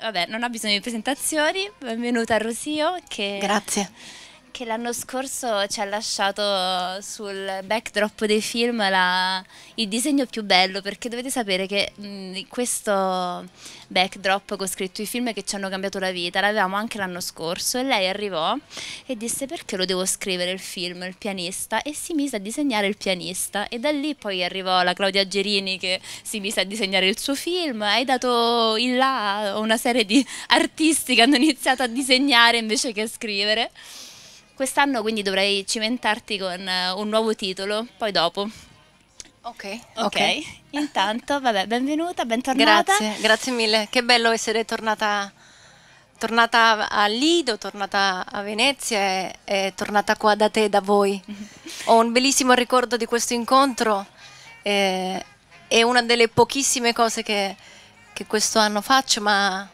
Vabbè, non ho bisogno di presentazioni, benvenuta a Rosio che... Grazie che l'anno scorso ci ha lasciato sul backdrop dei film la, il disegno più bello, perché dovete sapere che mh, questo backdrop con scritto i film che ci hanno cambiato la vita l'avevamo anche l'anno scorso e lei arrivò e disse perché lo devo scrivere il film, il pianista, e si mise a disegnare il pianista e da lì poi arrivò la Claudia Gerini che si mise a disegnare il suo film, hai dato in là una serie di artisti che hanno iniziato a disegnare invece che a scrivere. Quest'anno quindi dovrei cimentarti con eh, un nuovo titolo, poi dopo. Ok, ok. okay. Intanto, vabbè, benvenuta, bentornata. Grazie, grazie mille. Che bello essere tornata tornata a Lido, tornata a Venezia e, e, tornata qua da te, da voi. Ho un bellissimo ricordo di questo incontro, eh, è una delle pochissime cose che, che, questo anno faccio, ma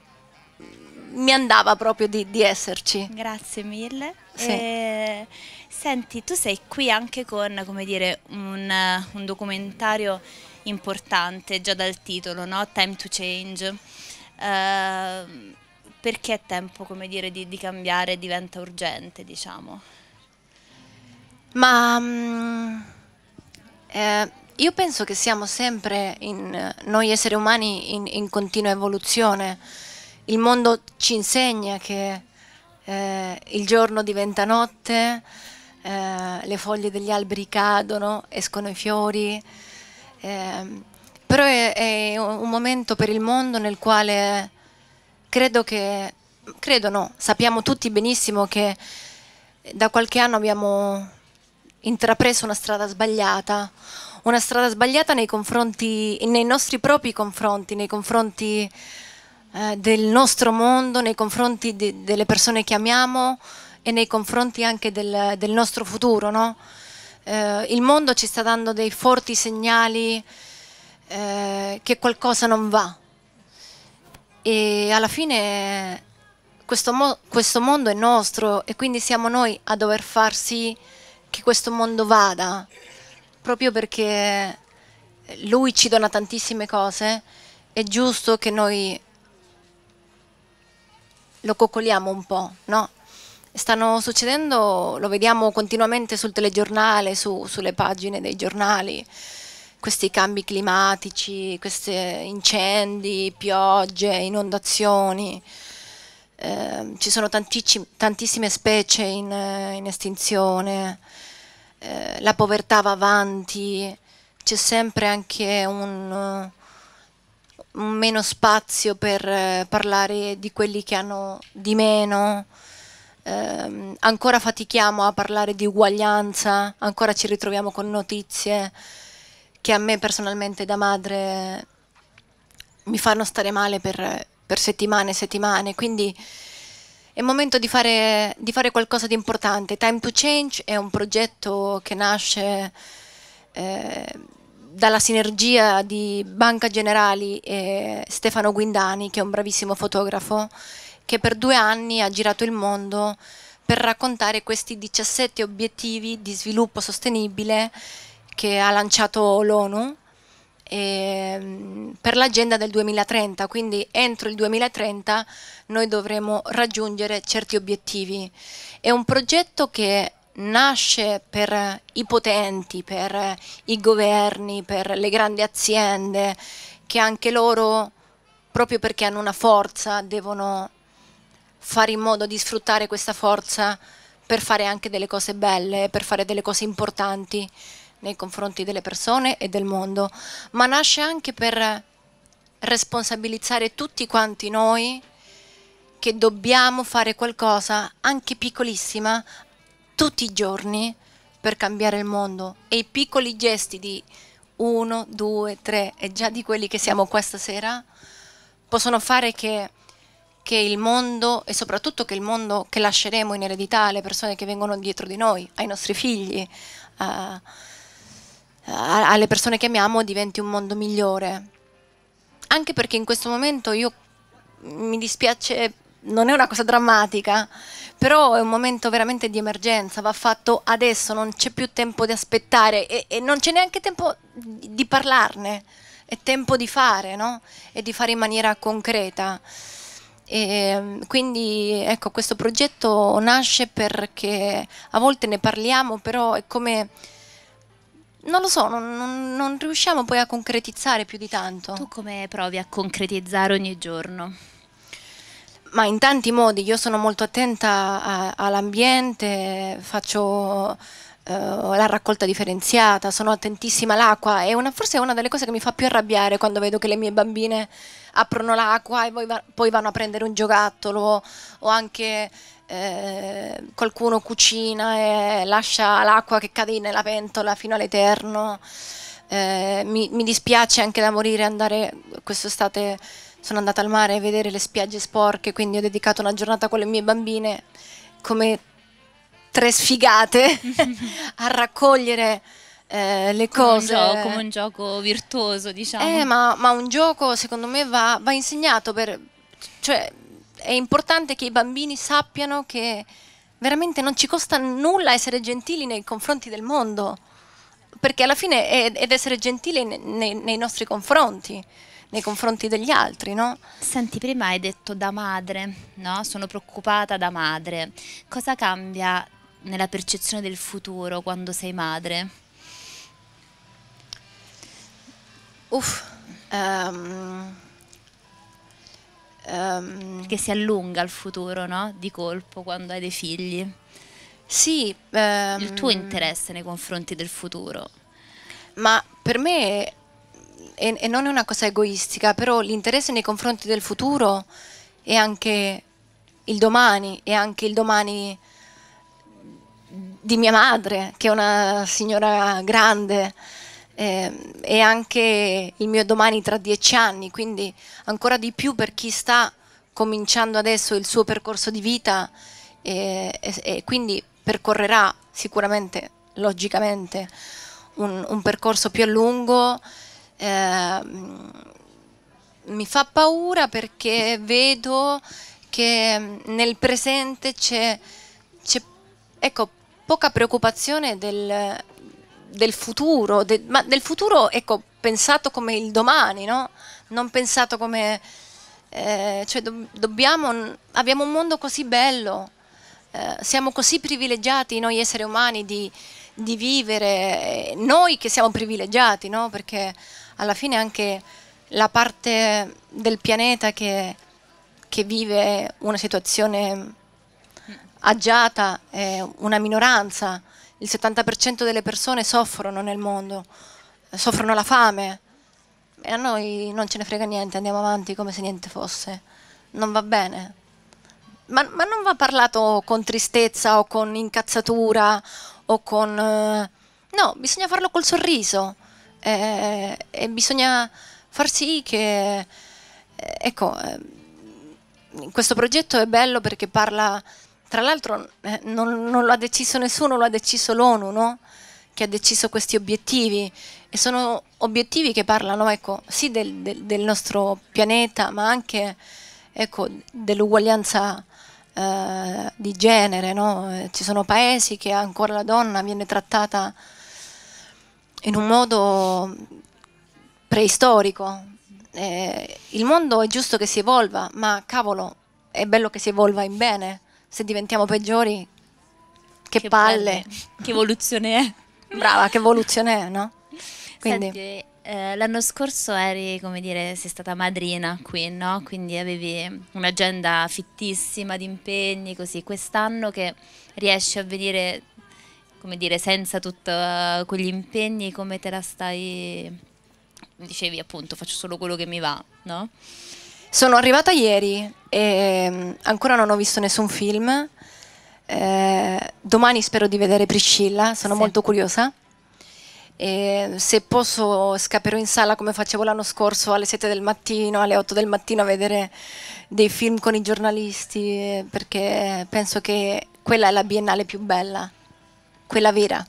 mi andava proprio di, di esserci. Grazie mille. Sì. E... Eh, senti, tu sei qui anche con, come dire, un, un documentario importante già dal titolo, no? Time to Change. Uh, perché è tempo, come dire, di, di cambiare, diventa urgente, diciamo? Ma mm, eh, io penso che siamo sempre, in, noi esseri umani, in, in continua evoluzione. Il mondo ci insegna che eh, il giorno diventa notte, eh, le foglie degli alberi cadono, escono i fiori. Eh, però è, è, un momento per il mondo nel quale credo che, credo no, sappiamo tutti benissimo che da qualche anno abbiamo intrapreso una strada sbagliata, una strada sbagliata nei confronti, nei nostri propri confronti, nei confronti eh, del nostro mondo nei confronti de delle persone che amiamo e nei confronti anche del, del nostro futuro. No? Eh, il mondo ci sta dando dei forti segnali eh, che qualcosa non va e alla fine questo, mo questo mondo è nostro e quindi siamo noi a dover far sì che questo mondo vada proprio perché lui ci dona tantissime cose, è giusto che noi lo coccoliamo un po', no? Stanno succedendo, lo vediamo continuamente sul telegiornale, su, sulle pagine dei giornali, questi cambi climatici, questi incendi, piogge, inondazioni. Eh, ci sono tantissime specie in, in estinzione, eh, la povertà va avanti, c'è sempre anche un meno spazio per eh, parlare di quelli che hanno di meno. Eh, ancora fatichiamo a parlare di uguaglianza, ancora ci ritroviamo con notizie che a me personalmente da madre mi fanno stare male per, per settimane e settimane. Quindi è momento di fare, di fare qualcosa di importante. Time to Change è un progetto che nasce. Eh, dalla sinergia di Banca Generali e Stefano Guindani, che è un bravissimo fotografo, che per due anni ha girato il mondo per raccontare questi 17 obiettivi di sviluppo sostenibile che ha lanciato l'ONU ehm, per l'agenda del 2030, quindi entro il 2030 noi dovremo raggiungere certi obiettivi. È un progetto che nasce per eh, i potenti, per eh, i governi, per le grandi aziende che anche loro, proprio perché hanno una forza, devono fare in modo di sfruttare questa forza per fare anche delle cose belle, per fare delle cose importanti nei confronti delle persone e del mondo, ma nasce anche per eh, responsabilizzare tutti quanti noi che dobbiamo fare qualcosa, anche piccolissima, tutti i giorni per cambiare il mondo e i piccoli gesti di uno, due, tre e già di quelli che siamo questa sera possono fare che, che il mondo e soprattutto che il mondo che lasceremo in eredità alle persone che vengono dietro di noi, ai nostri figli, a, a, alle persone che amiamo diventi un mondo migliore. Anche perché in questo momento io mi dispiace non è una cosa drammatica, però è un momento veramente di emergenza, va fatto adesso, non c'è più tempo di aspettare e, e non c'è neanche tempo di parlarne, è tempo di fare, no? E di fare in maniera concreta. E ehm, quindi ecco, questo progetto nasce perché a volte ne parliamo, però è come... Non lo so, non, non, non riusciamo poi a concretizzare più di tanto. Tu come provi a concretizzare ogni giorno? Ma in tanti modi, io sono molto attenta all'ambiente, faccio Uh, la raccolta differenziata, sono attentissima all'acqua, è una, forse è una delle cose che mi fa più arrabbiare quando vedo che le mie bambine aprono l'acqua e poi, va, poi vanno a prendere un giocattolo o anche eh, qualcuno cucina e lascia l'acqua che cade nella pentola fino all'eterno. Eh, mi, mi, dispiace anche da morire andare quest'estate sono andata al mare a vedere le spiagge sporche, quindi ho dedicato una giornata con le mie bambine come tre sfigate a raccogliere eh, le come cose. Un gioco, come un gioco virtuoso, diciamo. Eh, ma, ma un gioco secondo me va, va insegnato, per, cioè è importante che i bambini sappiano che veramente non ci costa nulla essere gentili nei confronti del mondo, perché alla fine è, ed essere gentili nei, nei nostri confronti nei confronti degli altri, no? Senti, prima hai detto da madre, no? Sono preoccupata da madre. Cosa cambia nella percezione del futuro quando sei madre? Uff. Um, um, che si allunga il futuro, no? Di colpo quando hai dei figli. Sì. Um, il tuo interesse nei confronti del futuro. Ma per me e, e non è una cosa egoistica, però l'interesse nei confronti del futuro è anche il domani, è anche il domani di mia madre, che è una signora grande, eh, anche il mio domani tra dieci anni, quindi ancora di più per chi sta cominciando adesso il suo percorso di vita e, e, e quindi percorrerà sicuramente, logicamente, un, un percorso più a lungo. Ehm, mi fa paura perché vedo che mm, nel presente c'è, ecco, poca preoccupazione del, del futuro, de, ma del futuro ecco, pensato come il domani, no? non pensato come... Eh, cioè do, dobbiamo, abbiamo un mondo così bello, eh, siamo così privilegiati noi esseri umani di, di vivere, eh, noi che siamo privilegiati, no? perché alla fine anche la parte del pianeta che, che vive una situazione agiata, è una minoranza, il 70% delle persone soffrono nel mondo, soffrono la fame e a noi non ce ne frega niente, andiamo avanti come se niente fosse, non va bene. Ma, ma non va parlato con tristezza o con incazzatura o con... Eh, no, bisogna farlo col sorriso eh, e eh, eh, bisogna far sì che, eh, ecco, ehm, questo progetto è bello perché parla, tra l'altro non, non lo ha deciso nessuno, lo ha deciso l'ONU, no? che ha deciso questi obiettivi e sono obiettivi che parlano ecco, sì del, del, del, nostro pianeta ma anche ecco, dell'uguaglianza eh, di genere. No? Ci sono paesi che ancora la donna viene trattata in un modo preistorico. Eh, il mondo è giusto che si evolva, ma cavolo, è bello che si evolva in bene. Se diventiamo peggiori, che, che palle. palle. Che evoluzione è. Brava, che evoluzione è, no? Quindi... Senti, eh, l'anno scorso eri, come dire, sei stata madrina qui, no? Quindi avevi un'agenda fittissima di impegni, così. Quest'anno che riesci a vedere come dire, senza tutti eh, quegli impegni, come te la stai... Dicevi appunto, faccio solo quello che mi va, no? Sono arrivata ieri e ehm, ancora non ho visto nessun film. Eh, domani spero di vedere Priscilla, sono sì. molto curiosa. E se posso scapperò in sala come facevo l'anno scorso alle 7 del mattino, alle 8 del mattino a vedere dei film con i giornalisti eh, perché penso che quella è la biennale più bella quella vera.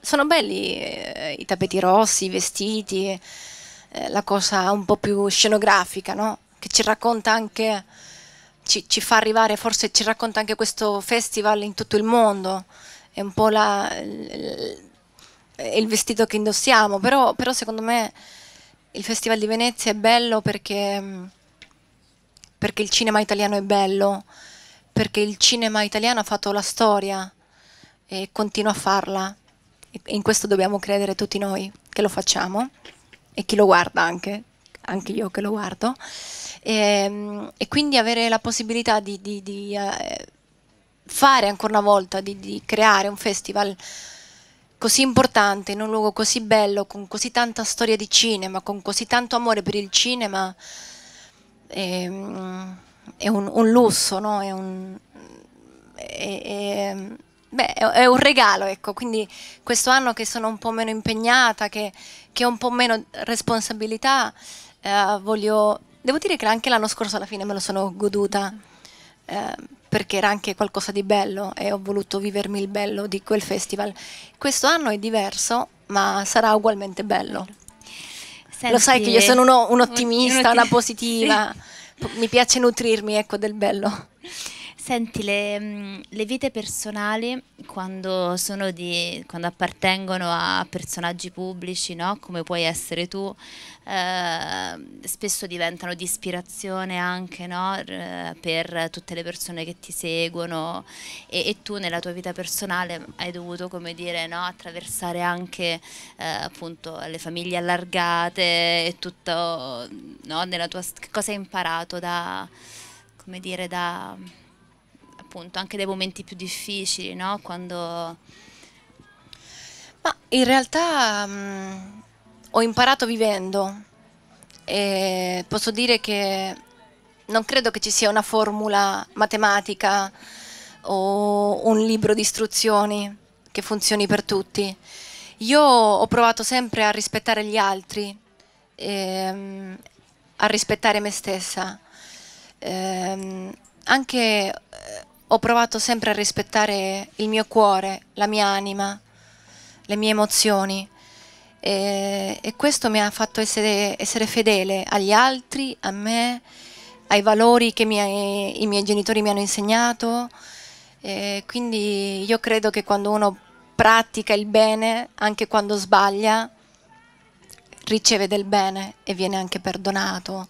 Sono belli eh, i tappeti rossi, i vestiti, eh, la cosa un po' più scenografica, no? Che ci racconta anche, ci, ci, fa arrivare, forse ci racconta anche questo festival in tutto il mondo. È un po' la, il, il, vestito che indossiamo, però, però, secondo me il Festival di Venezia è bello perché, perché il cinema italiano è bello, perché il cinema italiano ha fatto la storia e continua a farla. E in questo dobbiamo credere tutti noi che lo facciamo e chi lo guarda anche, anche io che lo guardo. E, ehm, e quindi avere la possibilità di, di, di eh, fare ancora una volta, di, di creare un festival così importante, in un luogo così bello, con così tanta storia di cinema, con così tanto amore per il cinema, è, ehm, è un, un, lusso, no? È un, è, beh, è un regalo, ecco, quindi questo anno che sono un po' meno impegnata, che, che ho un po' meno responsabilità, eh, voglio... Devo dire che anche l'anno scorso alla fine me lo sono goduta, eh, perché era anche qualcosa di bello e ho voluto vivermi il bello di quel festival. Questo anno è diverso, ma sarà ugualmente bello. Senti, lo sai che io sono uno, un ottimista, un, un una positiva, sì. mi piace nutrirmi ecco, del bello. Senti, le, mm, le vite personali quando, di, quando, appartengono a personaggi pubblici, no? come puoi essere tu, eh, spesso diventano di ispirazione anche no? per tutte le persone che ti seguono e, e, tu nella tua vita personale hai dovuto dire, no? attraversare anche eh, appunto, le famiglie allargate e tutto nella tua... cosa hai imparato da come dire, da, appunto anche dei momenti più difficili, no? Quando... Ma in realtà mh, mm, ho imparato vivendo e posso dire che non credo che ci sia una formula matematica o un libro di istruzioni che funzioni per tutti. Io ho provato sempre a rispettare gli altri, ehm, a rispettare me stessa. Eh, anche eh, ho provato sempre a rispettare il mio cuore, la mia anima, le mie emozioni e, e questo mi ha fatto essere, essere, fedele agli altri, a me, ai valori che miei, i miei genitori mi hanno insegnato. E quindi io credo che quando uno pratica il bene, anche quando sbaglia, riceve del bene e viene anche perdonato.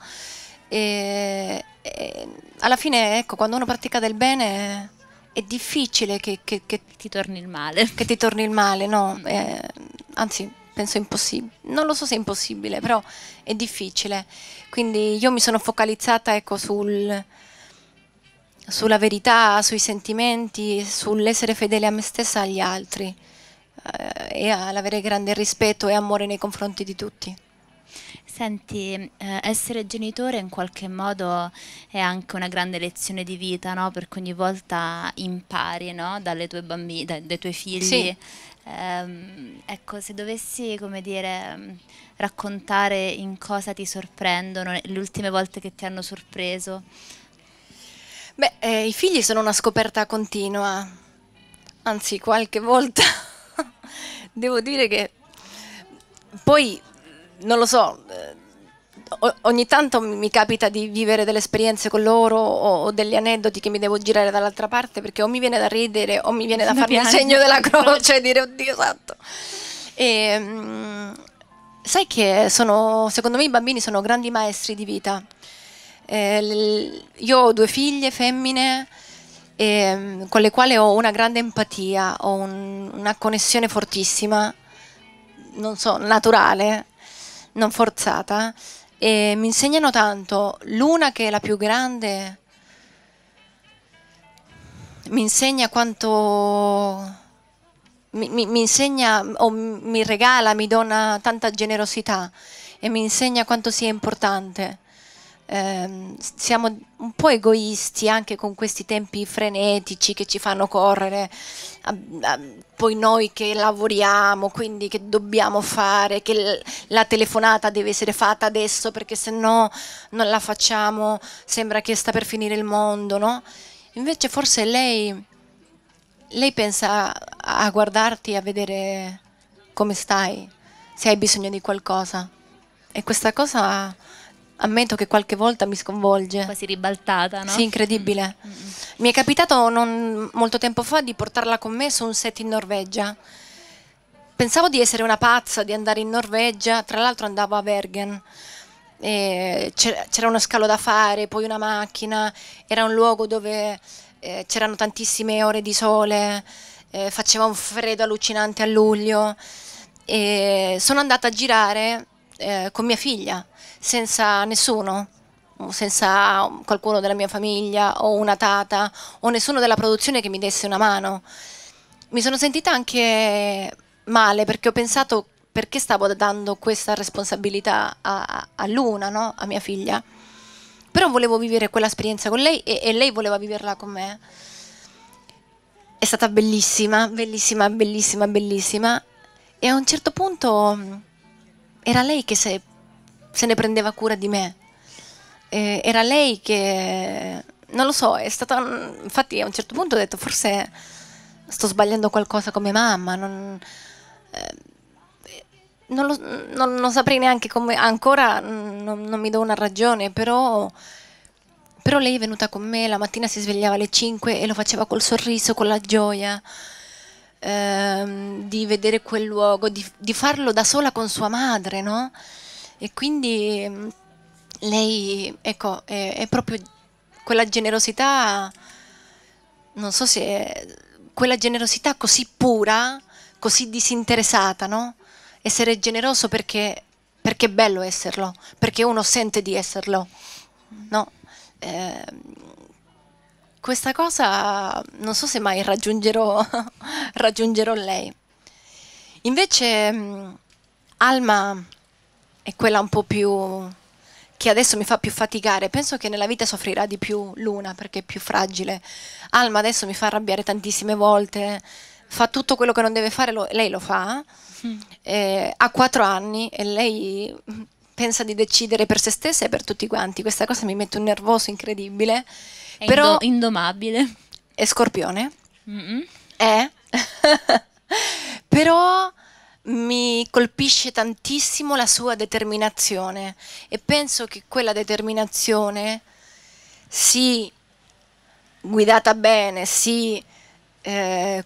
E, eh, alla fine, ecco, quando uno pratica del bene è difficile che, che, che, ti torni il male. Che ti torni il male, no? Eh, anzi, penso impossibile. Non lo so se è impossibile, però è difficile. Quindi io mi sono focalizzata, ecco, sul, sulla verità, sui sentimenti, sull'essere fedele a me stessa e agli altri eh, e ad avere grande rispetto e amore nei confronti di tutti. Senti, eh, essere genitore in qualche modo è anche una grande lezione di vita, no? Perché ogni volta impari, no? Dalle tue bambine, dai, dai tuoi figli. Sì. Eh, ecco, se dovessi, come dire, mm, raccontare in cosa ti sorprendono le ultime volte che ti hanno sorpreso. Beh, eh, i figli sono una scoperta continua, anzi qualche volta devo dire che poi, non lo so, ogni tanto mi capita di vivere delle esperienze con loro o, degli aneddoti che mi devo girare dall'altra parte perché o mi viene da ridere o mi viene da, farmi il segno della croce e dire oddio esatto. E, ehm, sai che sono, secondo me i bambini sono grandi maestri di vita. Eh, io ho due figlie femmine eh, con le quali ho una grande empatia, ho un, una connessione fortissima, non so, naturale, non forzata e mi insegnano tanto. L'una che è la più grande mi insegna quanto mi, mi, mi insegna o mi regala, mi dona tanta generosità e mi insegna quanto sia importante ehm, siamo un po' egoisti anche con questi tempi frenetici che ci fanno correre, a, a, poi noi che lavoriamo, quindi che dobbiamo fare, che l- la telefonata deve essere fatta adesso perché se no non la facciamo, sembra che sta per finire il mondo, no? Invece forse lei, lei pensa a guardarti, a vedere come stai, se hai bisogno di qualcosa. E questa cosa ammetto che qualche volta mi sconvolge. Quasi ribaltata, no? Sì, incredibile. Mm, mm, mm. Mi è capitato non molto tempo fa di portarla con me su un set in Norvegia. Pensavo di essere una pazza, di andare in Norvegia, tra l'altro andavo a Bergen. C'era uno scalo da fare, poi una macchina, era un luogo dove eh, c'erano tantissime ore di sole, eh, faceva un freddo allucinante a luglio. E sono andata a girare eh, con mia figlia senza nessuno, senza qualcuno della mia famiglia o una tata o nessuno della produzione che mi desse una mano. Mi sono sentita anche male perché ho pensato perché stavo dando questa responsabilità a, a Luna, no? a mia figlia. Però volevo vivere quell'esperienza con lei e, e lei voleva viverla con me. È stata bellissima, bellissima, bellissima, bellissima. E a un certo punto mm, era lei che si è se ne prendeva cura di me. Eh, era lei che, non lo so, è stata, infatti a un certo punto ho detto forse sto sbagliando qualcosa come mamma, non, eh, non, lo, non, non saprei neanche come, ancora non, mi do una ragione, però, però lei è venuta con me, la mattina si svegliava alle 5 e lo faceva col sorriso, con la gioia. Ehm, di vedere quel luogo, di, di, farlo da sola con sua madre, no? E quindi mm, lei, ecco, è, è proprio quella generosità, non so se... È, quella generosità così pura, così disinteressata, no? Essere generoso perché, perché è bello esserlo, perché uno sente di esserlo, no? Eh, questa cosa non so se mai raggiungerò, raggiungerò lei. Invece mm, Alma è quella un po' più che adesso mi fa più faticare, penso che nella vita soffrirà di più Luna perché è più fragile. Alma adesso mi fa arrabbiare tantissime volte, fa tutto quello che non deve fare, lo, lei lo fa, mm. eh, ha quattro anni e lei pensa di decidere per se stessa e per tutti quanti. Questa cosa mi mette un nervoso incredibile. È però indo indomabile. È scorpione. Mm -mm. È. però mi colpisce tantissimo la sua determinazione e penso che quella determinazione, sì, guidata bene, sì, eh,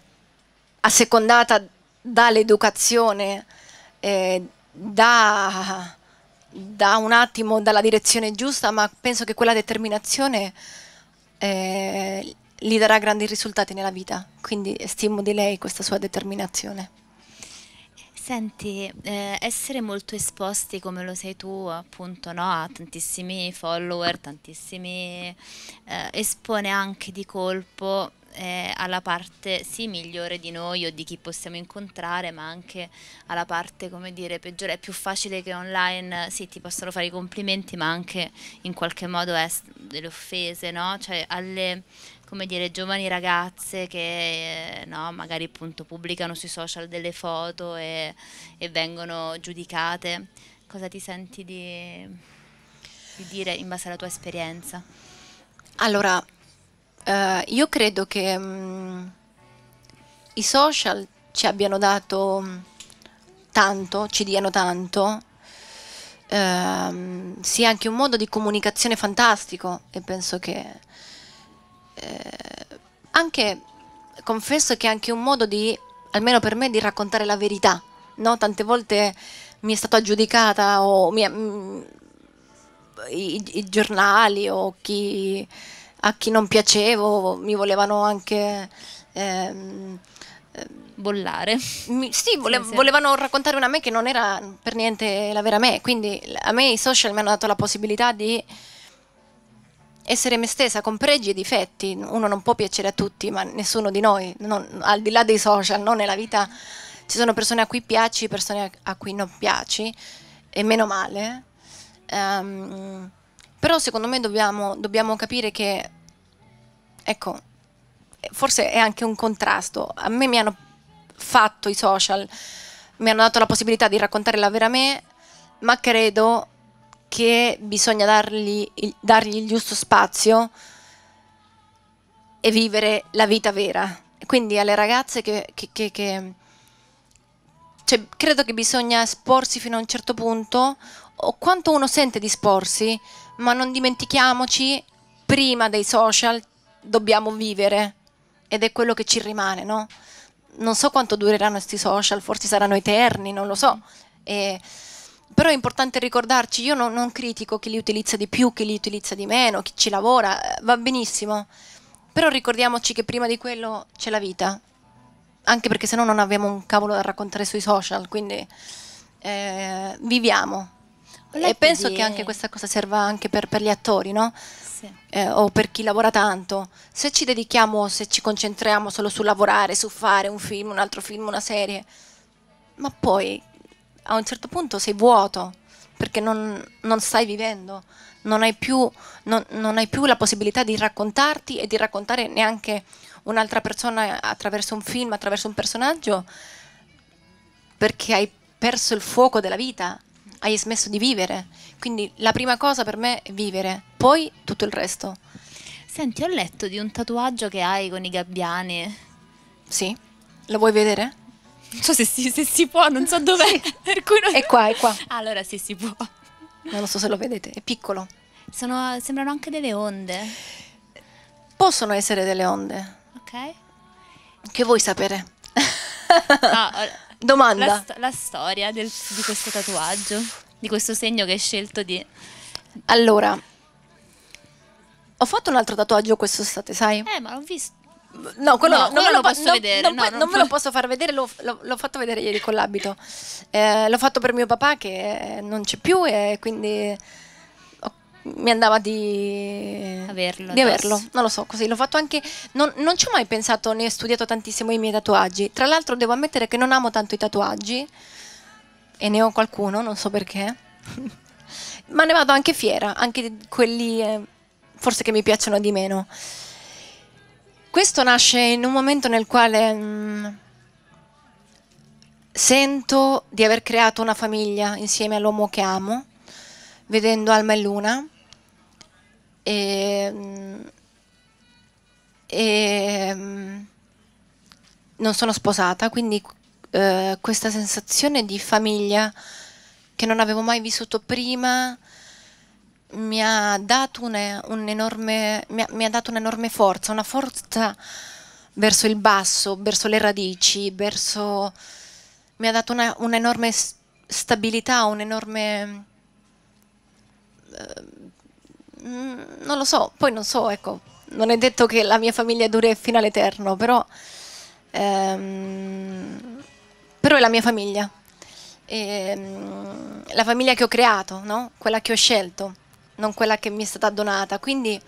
assecondata dall'educazione, eh, da, da, un attimo, dalla direzione giusta, ma penso che quella determinazione eh, gli darà grandi risultati nella vita. Quindi stimo di lei questa sua determinazione. Senti, eh, essere molto esposti come lo sei tu, appunto, no? a tantissimi follower, tantissimi, eh, espone anche di colpo eh, alla parte sì migliore di noi o di chi possiamo incontrare, ma anche alla parte, come dire, peggiore. È più facile che online sì, ti possono fare i complimenti, ma anche in qualche modo delle offese, no? Cioè alle come dire, giovani ragazze che eh, no, magari appunto pubblicano sui social delle foto e, e vengono giudicate. Cosa ti senti di, di, dire in base alla tua esperienza? Allora, eh, io credo che mh, mm, i social ci abbiano dato mm, tanto, ci diano tanto, ehm, sia anche un modo di comunicazione fantastico e penso che eh, anche, confesso che è anche un modo di, almeno per me, di raccontare la verità. No? Tante volte mi è stata aggiudicata o mi, mm, i, i, giornali o chi, a chi non piacevo mi volevano anche... Ehm, bollare. Mi, sì, vole, sì, sì, volevano raccontare una me che non era per niente la vera me, quindi a me i social mi hanno dato la possibilità di essere me stessa con pregi e difetti, uno non può piacere a tutti, ma nessuno di noi, non, al di là dei social, no? nella vita ci sono persone a cui piaci, persone a cui non piaci, e meno male. Um, però secondo me dobbiamo, dobbiamo capire che, ecco, forse è anche un contrasto. A me mi hanno fatto i social, mi hanno dato la possibilità di raccontare la vera me, ma credo che bisogna dargli il, dargli il giusto spazio e vivere la vita vera. Quindi alle ragazze che, che, che, che cioè, credo che bisogna esporsi fino a un certo punto, o quanto uno sente di esporsi, ma non dimentichiamoci, prima dei social dobbiamo vivere ed è quello che ci rimane, no? Non so quanto dureranno questi social, forse saranno eterni, non lo so. E però è importante ricordarci, io non, non critico chi li utilizza di più, chi li utilizza di meno, chi ci lavora, eh, va benissimo, però ricordiamoci che prima di quello c'è la vita, anche perché se no non abbiamo un cavolo da raccontare sui social, quindi eh, viviamo. E penso di... che anche questa cosa serva anche per, per gli attori, no? Sì. Eh, o per chi lavora tanto. Se ci dedichiamo, se ci concentriamo solo su lavorare, su fare un film, un altro film, una serie, ma poi a un certo punto sei vuoto perché non, non stai vivendo, non hai, più, non, non hai più la possibilità di raccontarti e di raccontare neanche un'altra persona attraverso un film, attraverso un personaggio, perché hai perso il fuoco della vita, hai smesso di vivere. Quindi la prima cosa per me è vivere, poi tutto il resto. Senti, ho letto di un tatuaggio che hai con i gabbiani. Sì, lo vuoi vedere? non so se si, se si può, non so dov'è. Sì. Non... È qua, è qua. Allora sì, si può. Non lo so se lo vedete, è piccolo. Sono, sembrano anche delle onde. Possono essere delle onde. Ok. Che vuoi sapere? No, ah, Domanda. La, sto la storia del, di questo tatuaggio, di questo segno che hai scelto di... Allora, ho fatto un altro tatuaggio quest'estate, sai? Eh, ma l'ho visto. No, quello no, non me lo posso non, vedere. Non, no, non, non me lo posso far vedere, l'ho, l'ho, l'ho fatto vedere ieri con l'abito. Eh, l'ho fatto per mio papà che eh, non c'è più e quindi mi andava di averlo, di averlo. non lo so, così l'ho fatto anche, non, non, ci ho mai pensato né studiato tantissimo i miei tatuaggi, tra l'altro devo ammettere che non amo tanto i tatuaggi e ne ho qualcuno, non so perché, ma ne vado anche fiera, anche quelli eh, forse che mi piacciono di meno. Questo nasce in un momento nel quale mh, mm, sento di aver creato una famiglia insieme all'uomo che amo, vedendo Alma e Luna. E, mh, mm, e mh, mm, non sono sposata, quindi eh, questa sensazione di famiglia che non avevo mai vissuto prima mi ha dato un'enorme un un forza, una forza verso il basso, verso le radici, verso, mi ha dato un'enorme stabilità, un'enorme... Eh, non lo so, poi non so, ecco, non è detto che la mia famiglia dure fino all'eterno, però, ehm, però è la mia famiglia, e, ehm, la famiglia che ho creato, no? quella che ho scelto non quella che mi è stata donata. Quindi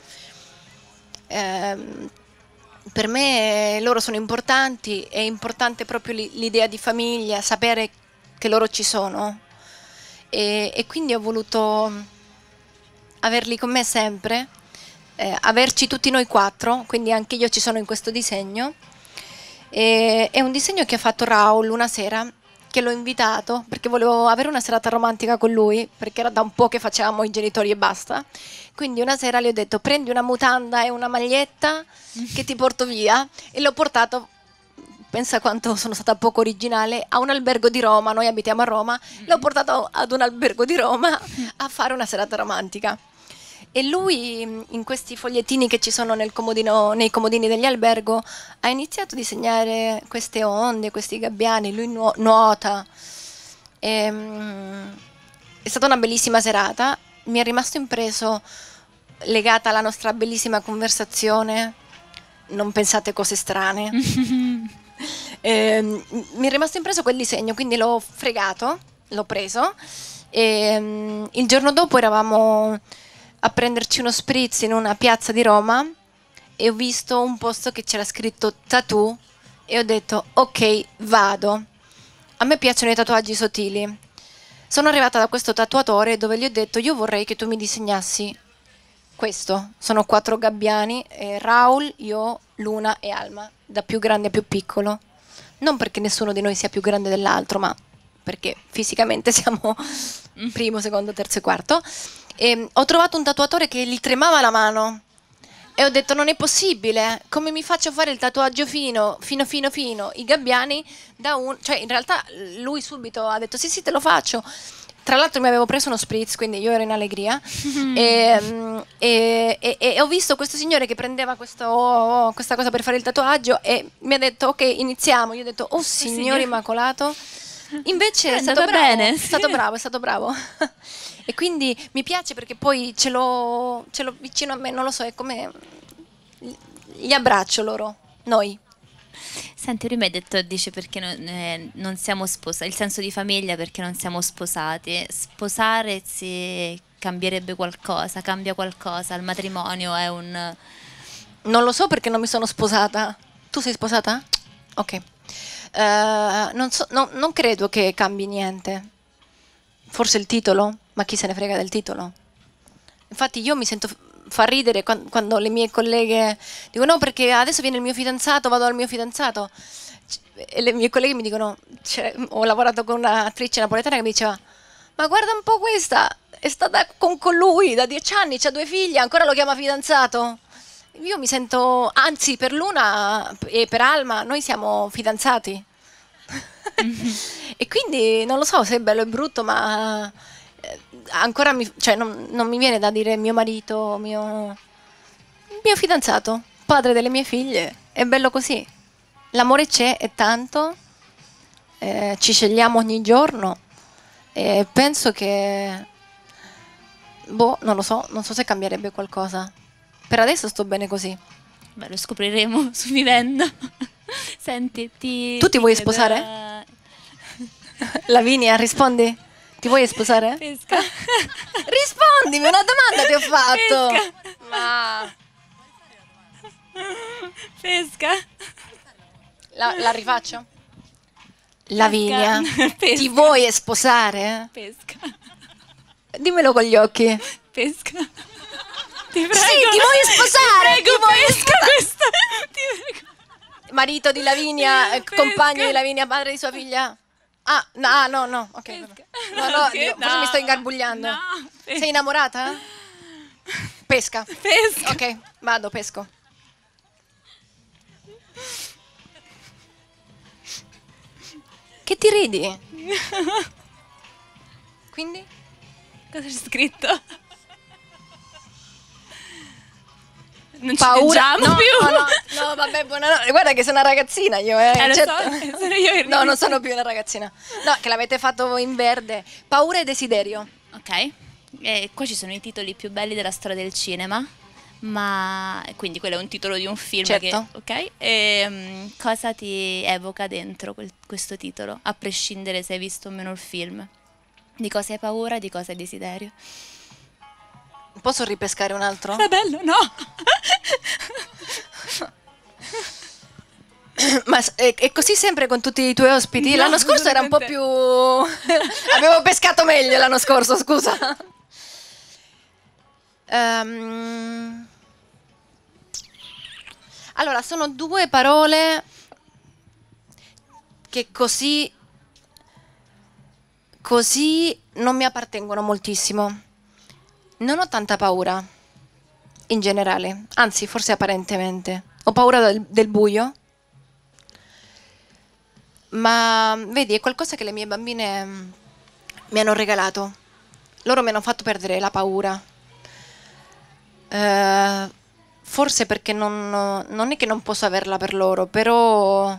ehm, per me loro sono importanti, è importante proprio l'idea di famiglia, sapere che loro ci sono. E, e quindi ho voluto averli con me sempre, eh, averci tutti noi quattro, quindi anche io ci sono in questo disegno. E, è un disegno che ha fatto Raul una sera perché l'ho invitato, perché volevo avere una serata romantica con lui, perché era da un po' che facevamo i genitori e basta. Quindi una sera gli ho detto prendi una mutanda e una maglietta che ti porto via e l'ho portato pensa quanto sono stata poco originale, a un albergo di Roma, noi abitiamo a Roma, l'ho portato ad un albergo di Roma a fare una serata romantica. E lui mm, in questi fogliettini che ci sono comodino, nei comodini degli albergo ha iniziato a disegnare queste onde, questi gabbiani, lui nu- nuota. E, ehm, è stata una bellissima serata, mi è rimasto impreso legata alla nostra bellissima conversazione, non pensate cose strane. e, ehm, mi è rimasto impreso quel disegno, quindi l'ho fregato, l'ho preso. E, um, il giorno dopo eravamo a prenderci uno spritz in una piazza di Roma e ho visto un posto che c'era scritto tattoo e ho detto ok vado. A me piacciono i tatuaggi sottili. Sono arrivata da questo tatuatore dove gli ho detto io vorrei che tu mi disegnassi questo. Sono quattro gabbiani, eh, Raul, io, Luna e Alma, da più grande a più piccolo. Non perché nessuno di noi sia più grande dell'altro, ma perché fisicamente siamo mm. primo, secondo, terzo e quarto e ehm, ho trovato un tatuatore che gli tremava la mano e ho detto non è possibile, come mi faccio fare il tatuaggio fino, fino, fino, fino, i gabbiani da un... cioè in realtà lui subito ha detto sì sì te lo faccio. Tra l'altro mi avevo preso uno spritz, quindi io ero in allegria. e, ehm, e, e, e, ho visto questo signore che prendeva questo, oh, oh, oh, questa cosa per fare il tatuaggio e mi ha detto ok iniziamo. Io ho detto oh signore immacolato. Invece è, è stato bravo, bene. È stato bravo, è stato bravo. E quindi mi piace perché poi ce l'ho, ce l'ho vicino a me, non lo so, è come... Li abbraccio loro, noi. Senti, prima hai detto, dice perché non, eh, non siamo sposati, il senso di famiglia perché non siamo sposati. Sposare si cambierebbe qualcosa, cambia qualcosa, il matrimonio è un... Non lo so perché non mi sono sposata. Tu sei sposata? Ok. Uh, non, so, no, non credo che cambi niente. Forse il titolo? ma chi se ne frega del titolo? Infatti io mi sento far ridere quando, quando le mie colleghe dicono no perché adesso viene il mio fidanzato, vado al mio fidanzato. E le mie colleghe mi dicono, cioè, ho lavorato con un'attrice napoletana che mi diceva ma guarda un po' questa, è stata con, con lui da dieci anni, ha due figlie, ancora lo chiama fidanzato. Io mi sento, anzi per Luna e per Alma, noi siamo fidanzati. e quindi non lo so se è bello o brutto, ma ancora mi, cioè, non, non, mi viene da dire mio marito, mio, mio fidanzato, padre delle mie figlie. È bello così. L'amore c'è, è tanto, eh, ci scegliamo ogni giorno e penso che... Boh, non lo so, non so se cambierebbe qualcosa. Per adesso sto bene così. Beh, lo scopriremo su vivendo. Senti, ti... Tu ti, ti vuoi credo... sposare? Eh, Lavinia, rispondi. Ti vuoi sposare? Pesca. Rispondimi, una domanda ti ho fatto. Pesca. Ma... Pesca. La, la rifaccio? Lavinia, Pesca. ti vuoi sposare? Pesca. Dimmelo con gli occhi. Pesca. Ti prego. Sì, ti vuoi sposare? Ti prego, ti vuoi pesca questo. Ti prego. Marito di Lavinia, pesca. compagno di Lavinia, padre di sua figlia? Ah, ah, no, no, no, ok. No, no, che forse no. mi sto ingarbugliando. No, Sei innamorata? Pesca. Pesca. Ok, vado, pesco. Che ti ridi? Quindi? Cosa c'è scritto? non paura. ci no, più. No, no, no, vabbè, buonanotte. Guarda che sono una ragazzina io, eh. eh certo. so, eh, sono io no, non sono più una ragazzina. No, che l'avete fatto in verde. Paura e desiderio. Ok. E eh, qua ci sono i titoli più belli della storia del cinema. Ma quindi quello è un titolo di un film. Certo. Che, ok. E, um, cosa ti evoca dentro quel, questo titolo? A prescindere se hai visto o meno il film. Di cosa hai paura, di cosa hai desiderio. Posso ripescare un altro? È bello, no? Ma è, così sempre con tutti i tuoi ospiti? No, l'anno scorso era un po' più... Avevo pescato meglio l'anno scorso, scusa. Um... Allora, sono due parole che così... così non mi appartengono moltissimo. Non ho tanta paura, in generale, anzi forse apparentemente. Ho paura del, del buio, ma vedi, è qualcosa che le mie bambine mm, mi hanno regalato. Loro mi hanno fatto perdere la paura. Eh, forse perché non, non, è che non posso averla per loro, però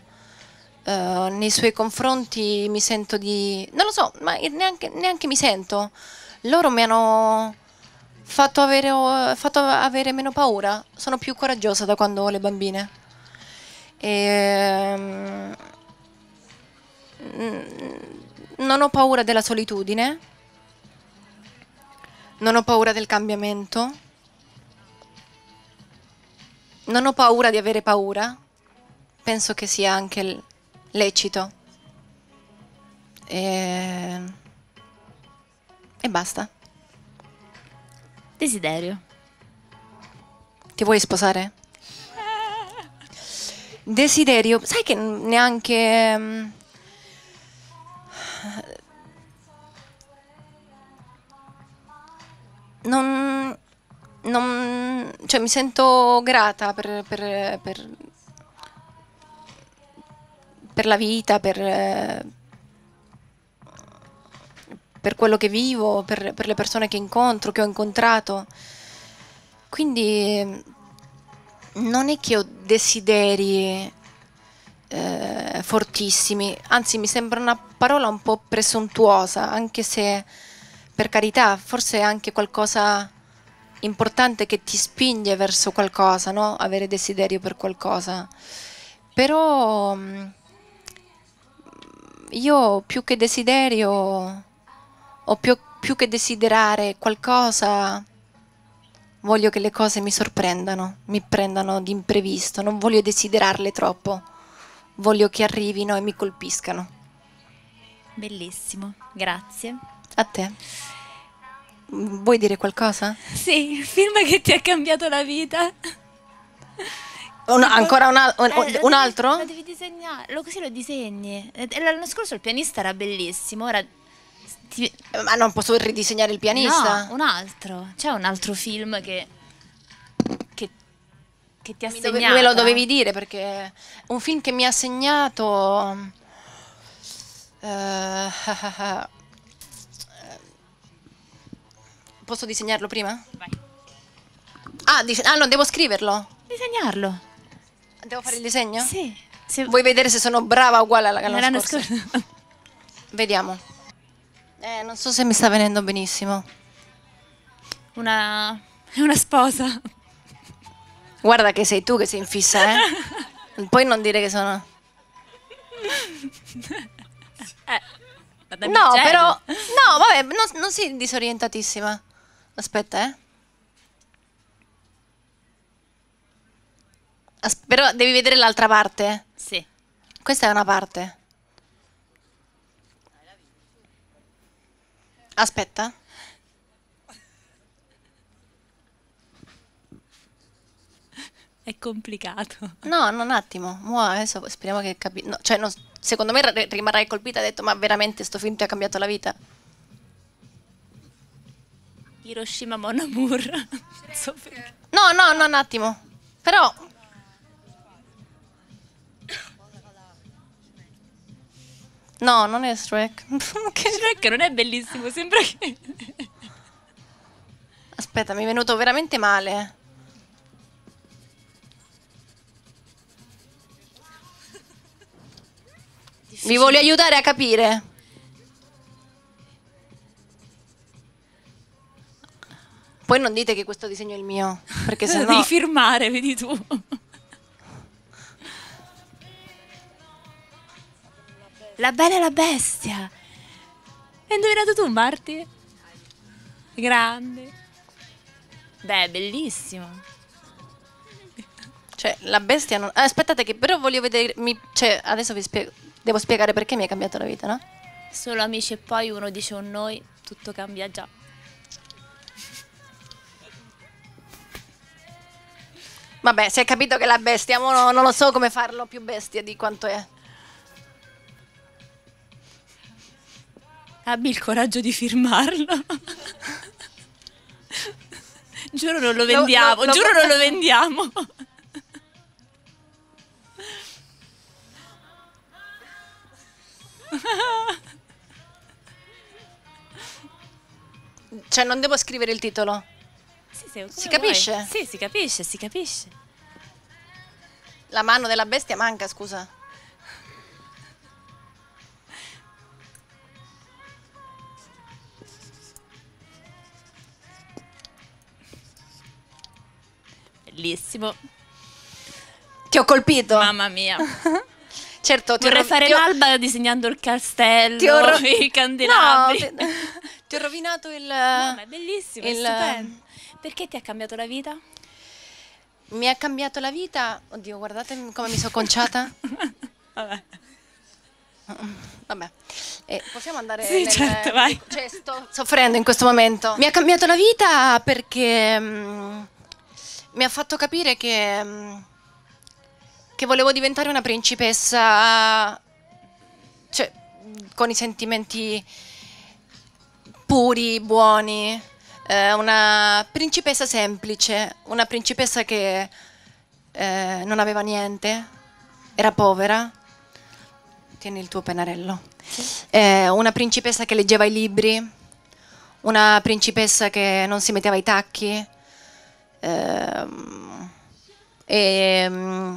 eh, nei suoi confronti mi sento di... Non lo so, ma neanche, neanche mi sento. Loro mi hanno fatto avere, oh, fatto avere meno paura. Sono più coraggiosa da quando ho le bambine. E, mm, non ho paura della solitudine, non ho paura del cambiamento, non ho paura di avere paura, penso che sia anche lecito. E, e basta. Desiderio. Ti vuoi sposare? Desiderio, sai che neanche... Um, non, non, cioè mi sento grata per, per, per, per la vita, per, per quello che vivo, per, per le persone che incontro, che ho incontrato. Quindi non è che ho desideri eh, fortissimi, anzi mi sembra una parola un po' presuntuosa, anche se per carità, forse è anche qualcosa importante che ti spinge verso qualcosa, no? Avere desiderio per qualcosa. Però mm, io più che desiderio o più, più che desiderare qualcosa, voglio che le cose mi sorprendano, mi prendano d'imprevisto, non voglio desiderarle troppo, voglio che arrivino e mi colpiscano. Bellissimo, grazie. A te. Vuoi dire qualcosa? Sì, il film che ti ha cambiato la vita. Un, ancora una, un, eh, un altro? Lo devi, lo devi disegnare, lo, così lo disegni. L'anno scorso il pianista era bellissimo, ora ti... Ma non posso ridisegnare il pianista? No, un altro. C'è un altro film che che che ti ha segnato? Dove, me lo dovevi dire perché un film che mi ha segnato. Uh, posso disegnarlo prima? Vai. Ah, dis- ah, no, devo scriverlo. Disegnarlo. Devo fare il disegno? Sì. Se... Vuoi vedere se sono brava o uguale alla, canzone? scorso? Vediamo. Eh, non so se mi sta venendo benissimo. Una, una sposa. Guarda che sei tu che sei infissa, eh? Poi non dire che sono... eh, no, però... No, vabbè, non, non sei disorientatissima. Aspetta, eh. As però devi vedere l'altra parte. Eh. Sì. Questa è una parte. Aspetta. È complicato. No, no, un attimo. Mo adesso speriamo che capi... No, cioè, no, secondo me rimarrai colpita Ha detto, ma veramente sto film ti ha cambiato la vita? Hiroshima Mon so no, no, no, un attimo. Però No, non è Shrek. che Shrek non è bellissimo, sembra che... Aspetta, mi è venuto veramente male. Difficile. Vi voglio aiutare a capire. Poi non dite che questo disegno è il mio, perché sennò... Devi firmare, vedi tu. La Bella e la Bestia. Hai indovinato tu, Marti? Grande. Beh, bellissimo. Cioè, la bestia non... aspettate che però voglio vedere... Cioè, adesso vi spiego... Devo spiegare perché mi ha cambiato la vita, no? Solo amici e poi uno dice un oh, noi, tutto cambia già. Vabbè, si è capito che la bestia, mo non lo so come farlo più bestia di quanto è. abbi il coraggio di firmarlo. giuro non lo vendiamo, no, no, giuro no, non lo vendiamo. Cioè non devo scrivere il titolo? Sì, sì, si capisce? Vuoi. Sì, si capisce, si capisce. La mano della bestia manca, scusa. bellissimo. Ti ho colpito? Mamma mia. certo, ti vorrei ro- fare ti ho... l'alba disegnando il castello, ti ho ro- i candelabri. No, ti ho rovinato il... No, ma è bellissimo, il... è ehm, Perché ti ha cambiato la vita? Mi ha cambiato la vita. Oddio, guardate come mi sono conciata. Vabbè. Vabbè, eh, possiamo andare. Sì, nel... certo, vai. Cioè, sto soffrendo in questo momento. Mi ha cambiato la vita perché. Mh, mm, mi ha fatto capire che, mm, che volevo diventare una principessa cioè, con i sentimenti puri, buoni, eh, una principessa semplice, una principessa che eh, non aveva niente, era povera. Tieni il tuo pennarello. Eh, una principessa che leggeva i libri, una principessa che non si metteva i tacchi, Ehm, e, mm,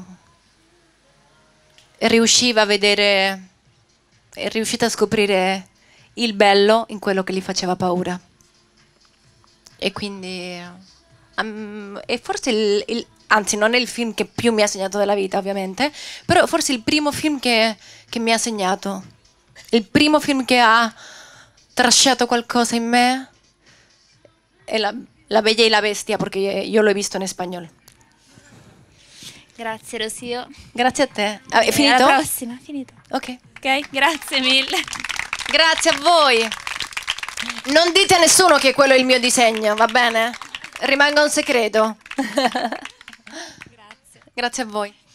riusciva a vedere, è riuscita a scoprire il bello in quello che gli faceva paura. E quindi, um, e forse il, il, anzi non è il film che più mi ha segnato della vita ovviamente, però forse il primo film che, che mi ha segnato, il primo film che ha trasciato qualcosa in me è la la Bella y la Bestia, porque yo lo he visto en español. Grazie Rosio. Grazie a te. Ah, è finito? Alla prossima, è finito. Ok. Ok, grazie mille. Grazie a voi. Non dite a nessuno che quello è il mio disegno, va bene? Rimanga un segreto. grazie. Grazie a voi.